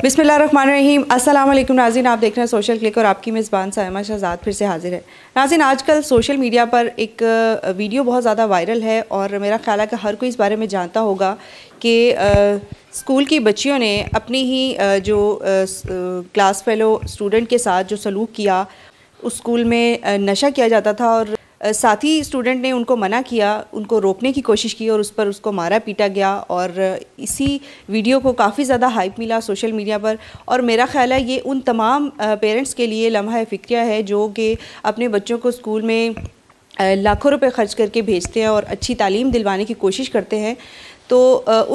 बिसमिल्ल रहीम अस्सलाम वालेकुम नाजिन आप देख रहे हैं सोशल क्लिक और आपकी मेज़बान सामा शहजाद फिर से हाजिर है नाजिन आजकल सोशल मीडिया पर एक वीडियो बहुत ज़्यादा वायरल है और मेरा ख्याल है कि हर कोई इस बारे में जानता होगा कि स्कूल की बच्चियों ने अपनी ही जो क्लास फेलो स्टूडेंट के साथ जो सलूक किया उस स्कूल में नशा किया जाता था और साथी स्टूडेंट ने उनको मना किया उनको रोकने की कोशिश की और उस पर उसको मारा पीटा गया और इसी वीडियो को काफ़ी ज़्यादा हाइप मिला सोशल मीडिया पर और मेरा ख्याल है ये उन तमाम पेरेंट्स के लिए लम्हा फ़िक्रिया है जो कि अपने बच्चों को स्कूल में लाखों रुपए खर्च करके भेजते हैं और अच्छी तालीम दिलवाने की कोशिश करते हैं तो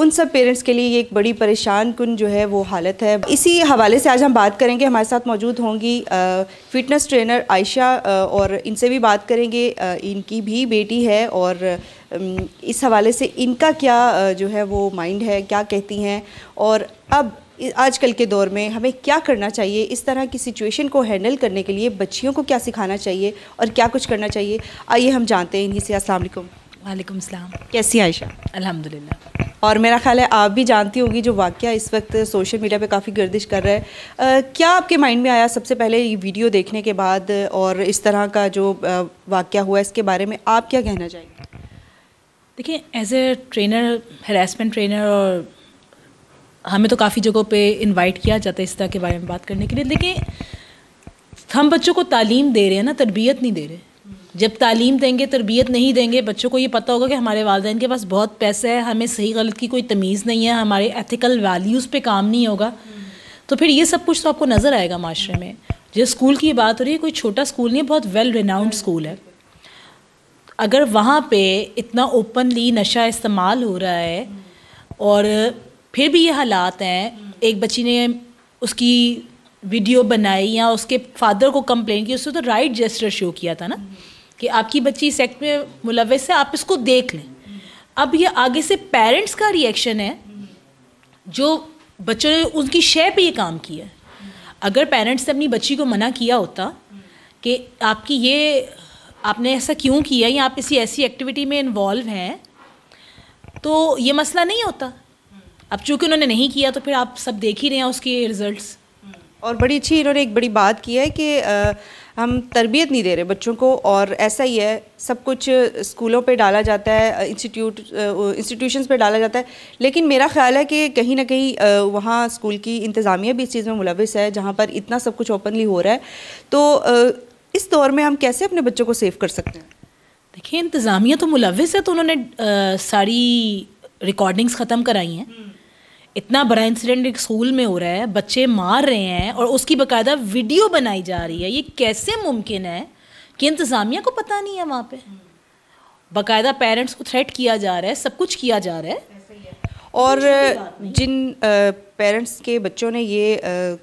उन सब पेरेंट्स के लिए ये एक बड़ी परेशान कुन जो है वो हालत है इसी हवाले से आज हम बात करेंगे हमारे साथ मौजूद होंगी फ़िटनेस ट्रेनर आयशा और इनसे भी बात करेंगे इनकी भी बेटी है और इस हवाले से इनका क्या जो है वो माइंड है क्या कहती हैं और अब आजकल के दौर में हमें क्या करना चाहिए इस तरह की सिचुएशन को हैंडल करने के लिए बच्चियों को क्या सिखाना चाहिए और क्या कुछ करना चाहिए आइए हम जानते हैं इन्हीं से अस्सलाम वालेकुम सलाम कैसी आयशा अल्हम्दुलिल्लाह और मेरा ख्याल है आप भी जानती होगी जो वाक्य इस वक्त सोशल मीडिया पे काफ़ी गर्दिश कर रहा है आ, क्या आपके माइंड में आया सबसे पहले ये वीडियो देखने के बाद और इस तरह का जो वाक्य हुआ इसके बारे में आप क्या कहना चाहेंगे देखिए as a trainer harassment trainer और हमें तो काफ़ी जगहों पे इनवाइट किया जाता है इस तरह के बारे में बात करने के लिए लेकिन हम बच्चों को तालीम दे रहे हैं ना तरबियत नहीं दे रहे जब तालीम देंगे तरबियत नहीं देंगे बच्चों को ये पता होगा कि हमारे वालदेन के पास बहुत पैसा है हमें सही गलत की कोई तमीज़ नहीं है हमारे एथिकल वैल्यूज़ पे काम नहीं होगा तो फिर ये सब कुछ तो आपको नज़र आएगा माशरे में जो स्कूल की बात हो रही है कोई छोटा स्कूल नहीं है बहुत वेल रिनाउंड स्कूल है अगर वहाँ पे इतना ओपनली नशा इस्तेमाल हो रहा है और फिर भी ये हालात हैं एक बच्ची ने उसकी वीडियो बनाई या उसके फादर को कंप्लेन की उसने तो राइट जेस्टर शो किया था ना कि आपकी बच्ची इस एक्ट में मुलविस है आप इसको देख लें अब ये आगे से पेरेंट्स का रिएक्शन है जो बच्चों ने उनकी शय पे ये काम किया अगर पेरेंट्स ने अपनी बच्ची को मना किया होता कि आपकी ये आपने ऐसा क्यों किया या आप किसी ऐसी एक्टिविटी में इन्वॉल्व हैं तो ये मसला नहीं होता अब चूँकि उन्होंने नहीं किया तो फिर आप सब देख ही रहे हैं उसके रिज़ल्ट्स और बड़ी अच्छी इन्होंने एक बड़ी बात की है कि आ, हम तरबियत नहीं दे रहे बच्चों को और ऐसा ही है सब कुछ स्कूलों पे डाला जाता है इंस्टीट्यूट इंस्टीट्यूशंस पे डाला जाता है लेकिन मेरा ख्याल है कि कहीं ना कहीं वहाँ स्कूल की इंतज़ामिया भी इस चीज़ में मुलविस है जहाँ पर इतना सब कुछ ओपनली हो रहा है तो आ, इस दौर में हम कैसे अपने बच्चों को सेव कर सकते हैं देखिए इंतज़ामिया तो मुलविस है तो उन्होंने सारी रिकॉर्डिंग्स ख़त्म कराई हैं हम्म। इतना बड़ा इंसिडेंट एक स्कूल में हो रहा है बच्चे मार रहे हैं और उसकी बाकायदा वीडियो बनाई जा रही है ये कैसे मुमकिन है कि इंतज़ामिया को पता नहीं है वहाँ पे बाकायदा पेरेंट्स को थ्रेट किया जा रहा है सब कुछ किया जा रहा है और जिन पेरेंट्स के बच्चों ने ये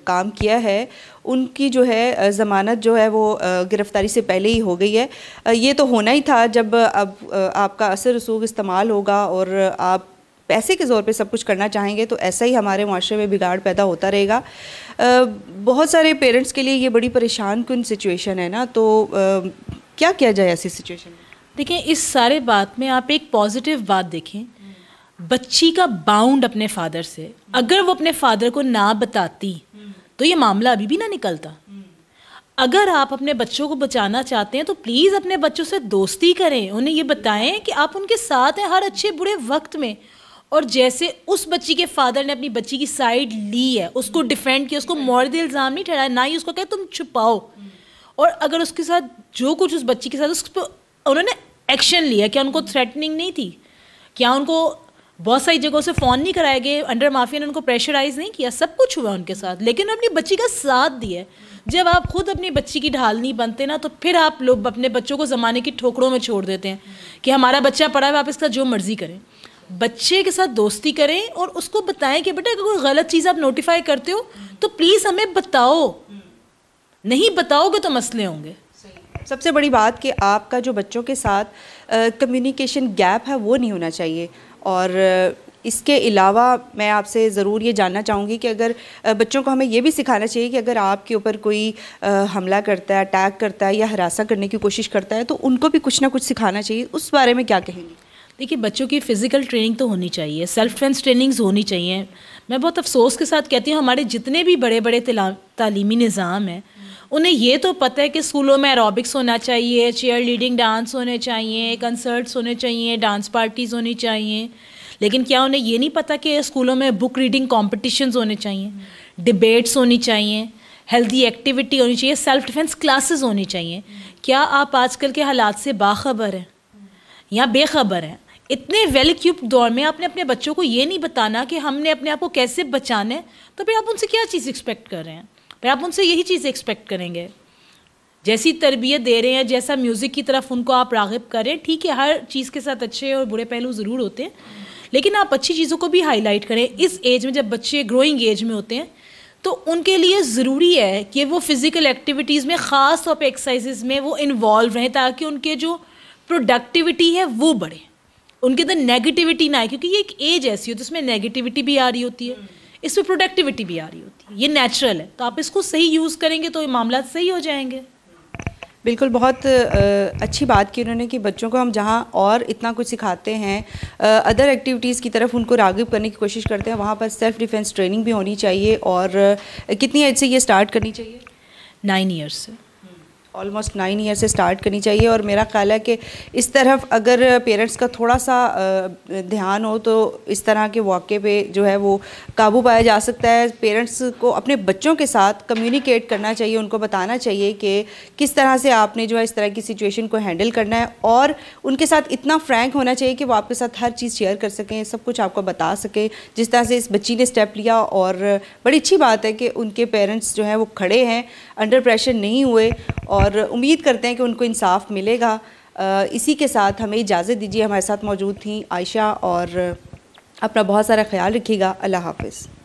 काम किया है उनकी जो है ज़मानत जो है वो गिरफ़्तारी से पहले ही हो गई है ये तो होना ही था जब अब आपका असर रसूख इस्तेमाल होगा और आप पैसे के ज़ोर पे सब कुछ करना चाहेंगे तो ऐसा ही हमारे माशरे में बिगाड़ पैदा होता रहेगा बहुत सारे पेरेंट्स के लिए ये बड़ी परेशान कन सिचुएशन है ना तो क्या किया जाए ऐसी सिचुएशन में देखिए इस सारे बात में आप एक पॉजिटिव बात देखें बच्ची का बाउंड अपने फादर से अगर वो अपने फादर को ना बताती तो ये मामला अभी भी ना निकलता अगर आप अपने बच्चों को बचाना चाहते हैं तो प्लीज़ अपने बच्चों से दोस्ती करें उन्हें ये बताएं कि आप उनके साथ हैं हर अच्छे बुरे वक्त में और जैसे उस बच्ची के फादर ने अपनी बच्ची की साइड ली है उसको डिफेंड किया उसको मौरद इल्ज़ाम नहीं ठहराया ना ही उसको कहे तुम छुपाओ और अगर उसके साथ जो कुछ उस बच्ची के साथ उस पर उन्होंने एक्शन लिया क्या उनको थ्रेटनिंग नहीं थी क्या उनको बहुत सारी जगहों से फ़ोन नहीं कराए गए अंडर माफिया ने उनको प्रेशराइज नहीं किया सब कुछ हुआ उनके साथ लेकिन अपनी बच्ची का साथ दिया जब आप खुद अपनी बच्ची की ढाल नहीं बनते ना तो फिर आप लोग अपने बच्चों को ज़माने की ठोकरों में छोड़ देते हैं कि हमारा बच्चा पढ़ा है आप इसका जो मर्ज़ी करें बच्चे के साथ दोस्ती करें और उसको बताएं कि बेटा अगर कोई गलत चीज़ आप नोटिफाई करते हो तो प्लीज़ हमें बताओ नहीं बताओगे तो मसले होंगे सबसे बड़ी बात कि आपका जो बच्चों के साथ कम्युनिकेशन गैप है वो नहीं होना चाहिए और इसके अलावा मैं आपसे ज़रूर ये जानना चाहूँगी कि अगर बच्चों को हमें ये भी सिखाना चाहिए कि अगर आपके ऊपर कोई हमला करता है अटैक करता है या हरासा करने की कोशिश करता है तो उनको भी कुछ ना कुछ सिखाना चाहिए उस बारे में क्या कहेंगी देखिए बच्चों की फ़िज़िकल ट्रेनिंग तो होनी चाहिए सेल्फ डिफेंस ट्रेनिंग्स होनी चाहिए मैं बहुत अफसोस के साथ कहती हूँ हमारे जितने भी बड़े बड़े तालीमी निज़ाम हैं उन्हें ये तो पता है कि स्कूलों में एरोबिक्स होना चाहिए चेयर लीडिंग डांस होने चाहिए कंसर्ट्स होने चाहिए डांस पार्टीज़ होनी चाहिए लेकिन क्या उन्हें ये नहीं पता कि स्कूलों में बुक रीडिंग कॉम्पिटिशन होने चाहिए डिबेट्स होनी चाहिए हेल्दी एक्टिविटी होनी चाहिए सेल्फ डिफेंस क्लासेस होनी चाहिए क्या आप आजकल के हालात से बाखबर हैं या बेखबर हैं इतने वेल क्यूब दौर में आपने अपने बच्चों को ये नहीं बताना कि हमने अपने आप को कैसे बचाना है तो फिर आप उनसे क्या चीज़ एक्सपेक्ट कर रहे हैं फिर आप उनसे यही चीज़ एक्सपेक्ट करेंगे जैसी तरबियत दे रहे हैं जैसा म्यूज़िक की तरफ उनको आप रागब करें ठीक है हर चीज़ के साथ अच्छे और बुरे पहलू ज़रूर होते हैं लेकिन आप अच्छी चीज़ों को भी हाईलाइट करें इस एज में जब बच्चे ग्रोइंग एज में होते हैं तो उनके लिए ज़रूरी है कि वो फ़िज़िकल एक्टिविटीज़ में ख़ास तौर पर एक्सरसाइज में वो इन्वॉल्व रहें ताकि उनके जो प्रोडक्टिविटी है वो बढ़े उनके अंदर नेगेटिविटी ना आए क्योंकि ये एक एज ऐसी हो जिसमें नेगेटिविटी भी आ रही होती है इसमें प्रोडक्टिविटी भी आ रही होती है ये नेचुरल है तो आप इसको सही यूज़ करेंगे तो ये मामला सही हो जाएंगे बिल्कुल बहुत अच्छी बात की उन्होंने कि बच्चों को हम जहाँ और इतना कुछ सिखाते हैं अदर एक्टिविटीज़ की तरफ उनको रागब करने की कोशिश करते हैं वहाँ पर सेल्फ़ डिफेंस ट्रेनिंग भी होनी चाहिए और कितनी एज से ये स्टार्ट करनी चाहिए नाइन ईयर्स से ऑलमोस्ट नाइन ईयर से स्टार्ट करनी चाहिए और मेरा ख्याल है कि इस तरफ अगर पेरेंट्स का थोड़ा सा ध्यान हो तो इस तरह के वाक़े पे जो है वो काबू पाया जा सकता है पेरेंट्स को अपने बच्चों के साथ कम्युनिकेट करना चाहिए उनको बताना चाहिए कि किस तरह से आपने जो है इस तरह की सिचुएशन को हैंडल करना है और उनके साथ इतना फ्रैंक होना चाहिए कि वो आपके साथ हर चीज़ शेयर कर सकें सब कुछ आपको बता सकें जिस तरह से इस बच्ची ने स्टेप लिया और बड़ी अच्छी बात है कि उनके पेरेंट्स जो है वो खड़े हैं अंडर प्रेशर नहीं हुए और उम्मीद करते हैं कि उनको इंसाफ मिलेगा इसी के साथ हमें इजाज़त दीजिए हमारे साथ मौजूद थी आयशा और अपना बहुत सारा ख्याल रखिएगा अल्लाह हाफिज़